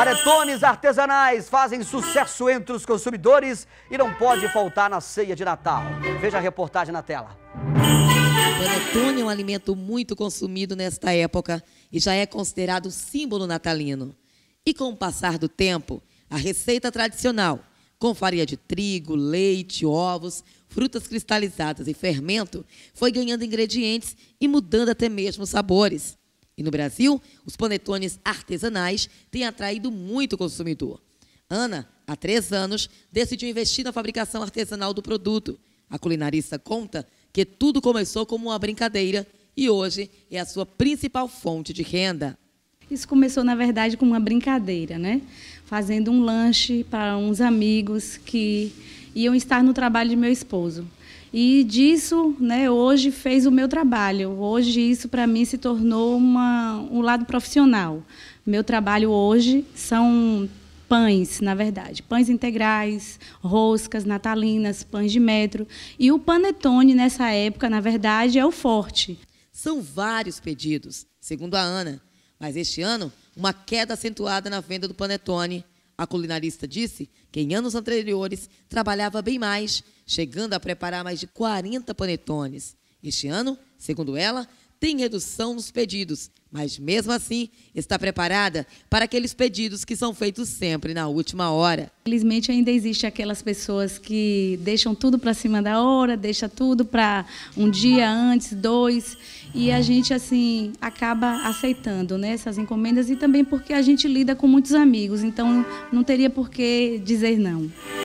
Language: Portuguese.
Panetones artesanais fazem sucesso entre os consumidores e não pode faltar na ceia de Natal. Veja a reportagem na tela. Panetone é um alimento muito consumido nesta época e já é considerado símbolo natalino. E com o passar do tempo, a receita tradicional, com farinha de trigo, leite, ovos, frutas cristalizadas e fermento, foi ganhando ingredientes e mudando até mesmo sabores. E no Brasil, os panetones artesanais têm atraído muito consumidor. Ana, há três anos, decidiu investir na fabricação artesanal do produto. A culinarista conta que tudo começou como uma brincadeira e hoje é a sua principal fonte de renda. Isso começou, na verdade, com uma brincadeira, né? Fazendo um lanche para uns amigos que iam estar no trabalho de meu esposo. E disso, né, hoje fez o meu trabalho. Hoje isso para mim se tornou uma, um lado profissional. Meu trabalho hoje são pães, na verdade, pães integrais, roscas natalinas, pães de metro e o panetone nessa época, na verdade, é o forte. São vários pedidos, segundo a Ana, mas este ano uma queda acentuada na venda do panetone a culinarista disse que em anos anteriores trabalhava bem mais, chegando a preparar mais de 40 panetones. Este ano, segundo ela, tem redução nos pedidos, mas mesmo assim está preparada para aqueles pedidos que são feitos sempre na última hora. Felizmente ainda existe aquelas pessoas que deixam tudo para cima da hora, deixa tudo para um dia antes, dois, e a gente assim acaba aceitando né, essas encomendas e também porque a gente lida com muitos amigos, então não teria por que dizer não.